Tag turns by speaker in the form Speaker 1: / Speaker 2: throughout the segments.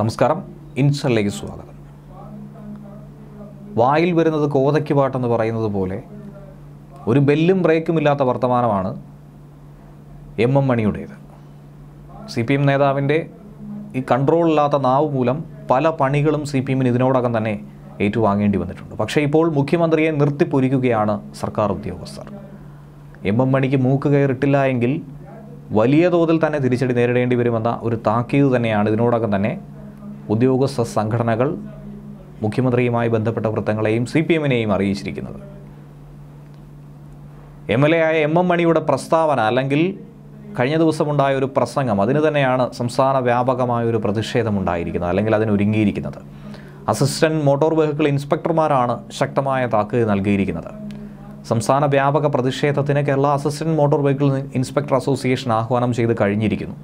Speaker 1: നമസ്കാരം ഇൻസറിലേക്ക് സ്വാഗതം വായിൽ വരുന്നത് കോതയ്ക്ക് പാട്ടെന്ന് പറയുന്നത് പോലെ ഒരു ബെല്ലും ബ്രേക്കും ഇല്ലാത്ത വർത്തമാനമാണ് എം എം മണിയുടേത് സി പി എം നേതാവിൻ്റെ ഈ കൺട്രോളില്ലാത്ത നാവ് മൂലം പല പണികളും സി പി എമ്മിന് ഇതിനോടകം തന്നെ ഏറ്റുവാങ്ങേണ്ടി വന്നിട്ടുണ്ട് പക്ഷേ ഇപ്പോൾ മുഖ്യമന്ത്രിയെ നിർത്തിപ്പൊരിക്കുകയാണ് സർക്കാർ ഉദ്യോഗസ്ഥർ എം എം മണിക്ക് മൂക്ക് കയറിട്ടില്ല എങ്കിൽ വലിയ തോതിൽ തന്നെ തിരിച്ചടി നേരിടേണ്ടി വരുമെന്ന ഒരു താക്കീത് തന്നെയാണ് ഇതിനോടകം തന്നെ ഉദ്യോഗസ്ഥ സംഘടനകൾ മുഖ്യമന്ത്രിയുമായി ബന്ധപ്പെട്ട വൃത്തങ്ങളെയും സി പി എമ്മിനെയും അറിയിച്ചിരിക്കുന്നത് എം എൽ എ ആയ എം എം മണിയുടെ പ്രസ്താവന അല്ലെങ്കിൽ കഴിഞ്ഞ ദിവസമുണ്ടായ ഒരു പ്രസംഗം അതിന് തന്നെയാണ് സംസ്ഥാന വ്യാപകമായ ഒരു പ്രതിഷേധമുണ്ടായിരിക്കുന്നത് അല്ലെങ്കിൽ അതിനൊരുങ്ങിയിരിക്കുന്നത് അസിസ്റ്റന്റ് മോട്ടോർ വെഹിക്കിൾ ഇൻസ്പെക്ടർമാരാണ് ശക്തമായ താക്കീത് നൽകിയിരിക്കുന്നത് സംസ്ഥാന വ്യാപക പ്രതിഷേധത്തിന് Kerala assistant motor vehicle inspector association ആഹ്വാനം ചെയ്ത് കഴിഞ്ഞിരിക്കുന്നു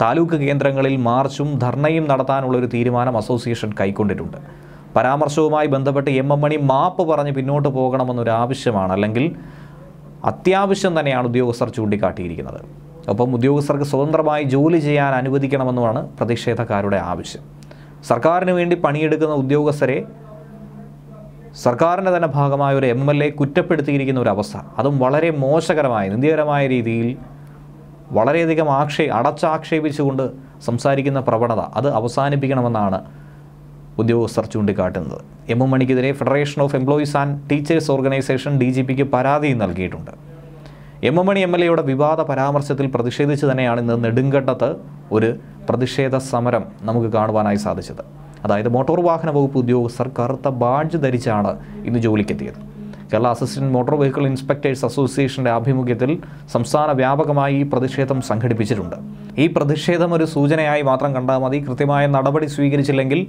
Speaker 1: താലൂക്ക് കേന്ദ്രങ്ങളിൽ മാർച്ചും ധർണയും നടത്താനുള്ള ഒരു തീരുമാനം അസോസിയേഷൻ കൈക്കൊണ്ടിട്ടുണ്ട് പരാമർശവുമായി ബന്ധപ്പെട്ട് എം എം മണി മാപ്പ് പറഞ്ഞ് പിന്നോട്ട് പോകണമെന്നൊരു ആവശ്യമാണ് അല്ലെങ്കിൽ അത്യാവശ്യം തന്നെയാണ് ഉദ്യോഗസ്ഥർ ചൂണ്ടിക്കാട്ടിയിരിക്കുന്നത് ഒപ്പം ഉദ്യോഗസ്ഥർക്ക് സ്വതന്ത്രമായി ജോലി ചെയ്യാൻ അനുവദിക്കണമെന്നുമാണ് പ്രതിഷേധക്കാരുടെ ആവശ്യം സർക്കാരിന് വേണ്ടി പണിയെടുക്കുന്ന ഉദ്യോഗസ്ഥരെ സർക്കാരിൻ്റെ തന്നെ ഭാഗമായ ഒരു എം എൽ എ കുറ്റപ്പെടുത്തിയിരിക്കുന്ന ഒരു അവസ്ഥ അതും വളരെ മോശകരമായ നിന്ദ്യകരമായ രീതിയിൽ വളരെയധികം ആക്ഷേ അടച്ചാക്ഷേപിച്ചുകൊണ്ട് സംസാരിക്കുന്ന പ്രവണത അത് അവസാനിപ്പിക്കണമെന്നാണ് ഉദ്യോഗസ്ഥർ ചൂണ്ടിക്കാട്ടുന്നത് എം എം മണിക്കെതിരെ federation of employees and teachers organisation D G പിക്ക് പരാതിയും നൽകിയിട്ടുണ്ട് M M Mani M L എയുടെ വിവാദ പരാമർശത്തിൽ പ്രതിഷേധിച്ച് തന്നെയാണ് ഇന്ന് നെടുങ്കണ്ടത്ത് ഒരു പ്രതിഷേധ സമരം നമുക്ക് കാണുവാനായി സാധിച്ചത് അതായത് മോട്ടോർ വാഹന വകുപ്പ് ഉദ്യോഗസ്ഥർ കറുത്ത ബാഡ്ജ് ധരിച്ചാണ് ഇന്ന് ജോലിക്കെത്തിയത് Kerala assistant motor vehicle inspectors അസോസിയേഷന്റെ ആഭിമുഖ്യത്തിൽ സംസ്ഥാന വ്യാപകമായി ഈ പ്രതിഷേധം സംഘടിപ്പിച്ചിട്ടുണ്ട് ഈ പ്രതിഷേധം ഒരു സൂചനയായി മാത്രം കണ്ടാൽ മതി കൃത്യമായ നടപടി സ്വീകരിച്ചില്ലെങ്കിൽ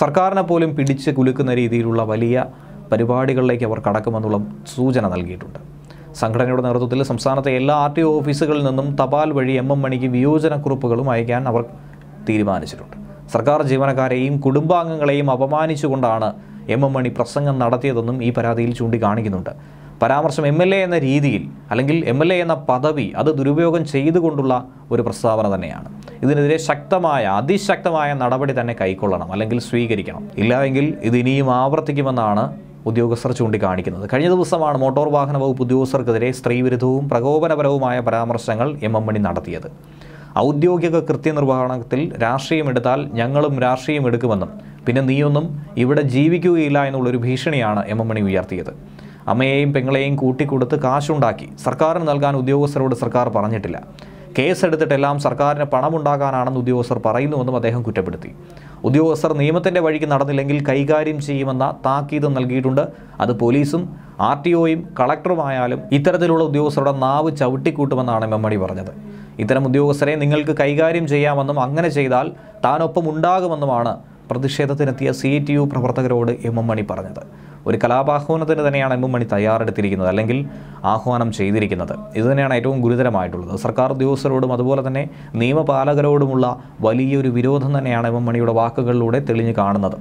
Speaker 1: സർക്കാരിനെ പോലും പിടിച്ച് കുലുക്കുന്ന രീതിയിലുള്ള വലിയ പരിപാടികളിലേക്ക് അവർ കടക്കുമെന്നുള്ള സൂചന നൽകിയിട്ടുണ്ട് സംഘടനയുടെ നേതൃത്വത്തിൽ സംസ്ഥാനത്തെ എല്ലാ ആർ ടി ഒ ഓഫീസുകളിൽ നിന്നും തപാൽ വഴി എം എം മണിക്ക് വിയോജനക്കുറിപ്പുകളും അയക്കാൻ അവർ തീരുമാനിച്ചിട്ടുണ്ട് സർക്കാർ ജീവനക്കാരെയും കുടുംബാംഗങ്ങളെയും അപമാനിച്ചുകൊണ്ടാണ് എം എം മണി പ്രസംഗം നടത്തിയതെന്നും ഈ പരാതിയിൽ ചൂണ്ടിക്കാണിക്കുന്നുണ്ട് പരാമർശം എം എൽ എ എന്ന രീതിയിൽ അല്ലെങ്കിൽ എം എൽ എ എന്ന പദവി അത് ദുരുപയോഗം ചെയ്തുകൊണ്ടുള്ള ഒരു പ്രസ്താവന തന്നെയാണ് ഇതിനെതിരെ ശക്തമായ അതിശക്തമായ നടപടി തന്നെ കൈക്കൊള്ളണം അല്ലെങ്കിൽ സ്വീകരിക്കണം ഇല്ലായെങ്കിൽ ഇത് ഇനിയും ആവർത്തിക്കുമെന്നാണ് ഉദ്യോഗസ്ഥർ ചൂണ്ടിക്കാണിക്കുന്നത് കഴിഞ്ഞ ദിവസമാണ് മോട്ടോർ വാഹന വകുപ്പ് ഉദ്യോഗസ്ഥർക്കെതിരെ സ്ത്രീവിരുദ്ധവും പ്രകോപനപരവുമായ പരാമർശങ്ങൾ എം എം മണി നടത്തിയത് ഔദ്യോഗിക കൃത്യനിർവഹണത്തിൽ രാഷ്ട്രീയമെടുത്താൽ ഞങ്ങളും രാഷ്ട്രീയം എടുക്കുമെന്നും പിന്നെ നീയൊന്നും ഇവിടെ ജീവിക്കുകയില്ല എന്നുള്ളൊരു ഭീഷണിയാണ് എം എം മണി ഉയർത്തിയത് അമ്മയെയും പെങ്ങളെയും കൂട്ടിക്കൊടുത്ത് കാശുണ്ടാക്കി സർക്കാരിന് നൽകാൻ ഉദ്യോഗസ്ഥരോട് സർക്കാർ പറഞ്ഞിട്ടില്ല കേസെടുത്തിട്ടെല്ലാം സർക്കാരിന് പണമുണ്ടാകാനാണെന്ന് ഉദ്യോഗസ്ഥർ പറയുന്നുവെന്നും അദ്ദേഹം കുറ്റപ്പെടുത്തി ഉദ്യോഗസ്ഥർ നിയമത്തിൻ്റെ വഴിക്ക് നടന്നില്ലെങ്കിൽ കൈകാര്യം ചെയ്യുമെന്ന താക്കീത് നൽകിയിട്ടുണ്ട് അത് പോലീസും ആർ ടി ഒയും കളക്ടറുമായാലും ഇത്തരത്തിലുള്ള ഉദ്യോഗസ്ഥരുടെ നാവ് ചവിട്ടിക്കൂട്ടുമെന്നാണ് മണി പറഞ്ഞത് ഇത്തരം ഉദ്യോഗസ്ഥരെ നിങ്ങൾക്ക് കൈകാര്യം ചെയ്യാമെന്നും അങ്ങനെ ചെയ്താൽ താനൊപ്പം ഉണ്ടാകുമെന്നുമാണ് പ്രതിഷേധത്തിനെത്തിയ സി ടി യു പ്രവർത്തകരോട് എം എം മണി പറഞ്ഞത് ഒരു കലാപാഹ്വാനത്തിന് തന്നെയാണ് എം എം മണി തയ്യാറെടുത്തിരിക്കുന്നത് അല്ലെങ്കിൽ ആഹ്വാനം ചെയ്തിരിക്കുന്നത് ഇതുതന്നെയാണ് ഏറ്റവും ഗുരുതരമായിട്ടുള്ളത് സർക്കാർ ഉദ്യോഗസ്ഥരോടും അതുപോലെ തന്നെ നിയമപാലകരോടുമുള്ള വലിയൊരു വിരോധം തന്നെയാണ് എം എം മണിയുടെ വാക്കുകളിലൂടെ തെളിഞ്ഞു കാണുന്നത്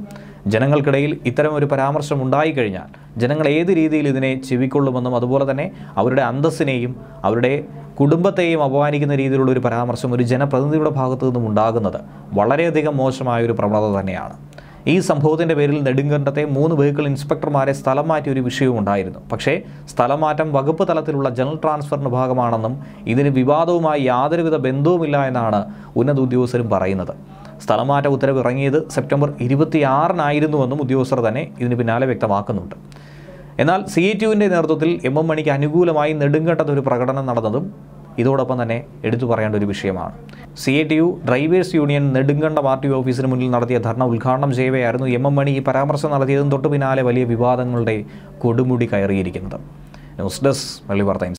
Speaker 1: ജനങ്ങൾക്കിടയിൽ ഇത്തരം ഒരു പരാമർശം ഉണ്ടായിക്കഴിഞ്ഞാൽ ജനങ്ങൾ ഏത് രീതിയിൽ ഇതിനെ ചെവിക്കൊള്ളുമെന്നും അതുപോലെ തന്നെ അവരുടെ അന്തസ്സിനെയും അവരുടെ കുടുംബത്തെയും അപമാനിക്കുന്ന രീതിയിലുള്ള ഒരു പരാമർശം ഒരു ജനപ്രതിനിധിയുടെ ഭാഗത്തു നിന്നും ഉണ്ടാകുന്നത് വളരെയധികം മോശമായ ഒരു പ്രവണത തന്നെയാണ് ഈ സംഭവത്തിൻ്റെ പേരിൽ നെടുങ്കണ്ടത്തെ മൂന്ന് വെഹിക്കിൾ ഇൻസ്പെക്ടർമാരെ സ്ഥലം മാറ്റിയ ഒരു വിഷയവും ഉണ്ടായിരുന്നു പക്ഷേ സ്ഥലം മാറ്റം വകുപ്പ് തലത്തിലുള്ള ജനറൽ ട്രാൻസ്ഫറിൻ്റെ ഭാഗമാണെന്നും ഇതിന് വിവാദവുമായി യാതൊരുവിധ ബന്ധവുമില്ല എന്നാണ് ഉന്നത ഉദ്യോഗസ്ഥരും പറയുന്നത് സ്ഥലമാറ്റ ഉത്തരവ് ഇറങ്ങിയത് സെപ്റ്റംബർ ഇരുപത്തിയാറിനായിരുന്നുവെന്നും ഉദ്യോഗസ്ഥർ തന്നെ ഇതിന് പിന്നാലെ വ്യക്തമാക്കുന്നുണ്ട് എന്നാൽ സി എ ടിയുവിൻ്റെ നേതൃത്വത്തിൽ എം എം മണിക്ക് അനുകൂലമായി നെടുങ്കണ്ടത്ത് ഒരു പ്രകടനം നടന്നതും ഇതോടൊപ്പം തന്നെ എടുത്തു പറയേണ്ട ഒരു വിഷയമാണ് C A T U drivers union Nedunkanda party ഓഫീസിന് മുന്നിൽ നടത്തിയ ധർണ ഉദ്ഘാടനം ചെയ്യവെയായിരുന്നു എം എം മണി ഈ പരാമർശം നടത്തിയതും തൊട്ടു പിന്നാലെ വലിയ വിവാദങ്ങളുടെ കൊടുമുടി കയറിയിരിക്കുന്നത് ന്യൂസ് ഡെസ്ക് വെള്ളി വാർത്ത